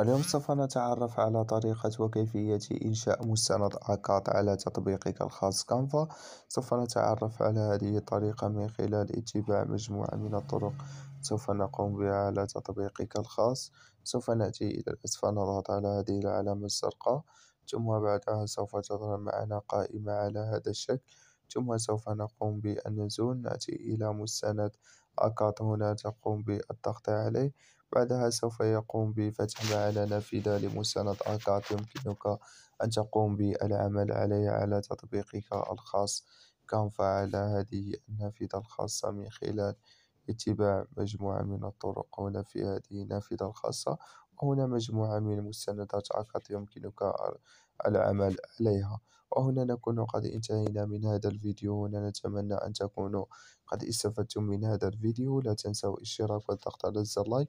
اليوم سوف نتعرف على طريقة وكيفية إنشاء مستند عكاظ على تطبيقك الخاص كانفا سوف نتعرف على هذه الطريقة من خلال اتباع مجموعة من الطرق سوف نقوم بها على تطبيقك الخاص سوف نأتي إلى الأسفل نضغط على هذه العلامة الزرقاء ثم بعدها سوف تظهر معنا قائمة على هذا الشكل ثم سوف نقوم بالنزول نأتي إلى مستند أكاد هنا تقوم بالضغط عليه بعدها سوف يقوم بفتح معنا نافذة لمساند آكاد يمكنك أن تقوم بالعمل عليه على تطبيقك الخاص كانفا على هذه النافذة الخاصة من خلال اتباع مجموعة من الطرق هنا في هذه النافذة الخاصة وهنا مجموعة من مستندات آكاد يمكنك العمل عليها وهنا نكون قد انتهينا من هذا الفيديو هنا نتمنى أن تكونوا قد استفدتم من هذا الفيديو لا تنسوا الاشتراك والضغط على الزر لايك